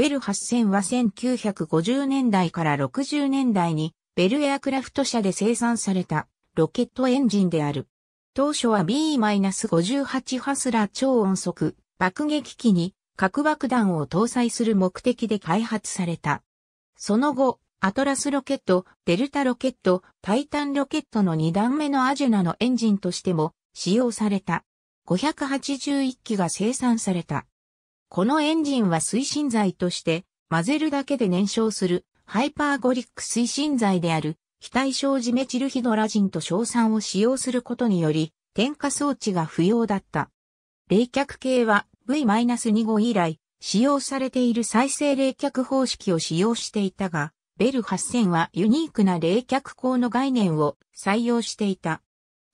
ベル8000は1950年代から60年代にベルエアクラフト社で生産されたロケットエンジンである。当初は B-58 ハスラ超音速爆撃機に核爆弾を搭載する目的で開発された。その後、アトラスロケット、デルタロケット、タイタンロケットの2段目のアジュナのエンジンとしても使用された。581機が生産された。このエンジンは推進剤として混ぜるだけで燃焼するハイパーゴリック推進剤である非対称ジメチルヒドラジンと硝酸を使用することにより点火装置が不要だった。冷却系は V-2 号以来使用されている再生冷却方式を使用していたが、ベル8000はユニークな冷却口の概念を採用していた。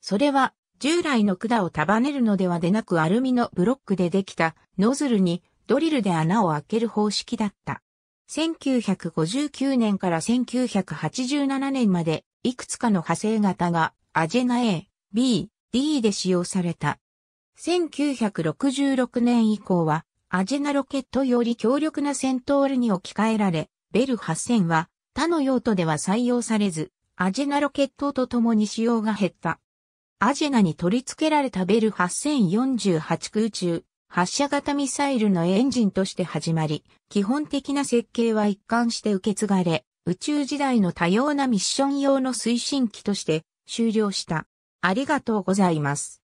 それは従来の管を束ねるのではでなくアルミのブロックでできたノズルにドリルで穴を開ける方式だった。1959年から1987年までいくつかの派生型がアジェナ A、B、D で使用された。1966年以降はアジェナロケットより強力な戦闘ルに置き換えられ、ベル8000は他の用途では採用されず、アジェナロケットと共に使用が減った。アジェナに取り付けられたベル8048空中発射型ミサイルのエンジンとして始まり、基本的な設計は一貫して受け継がれ、宇宙時代の多様なミッション用の推進機として終了した。ありがとうございます。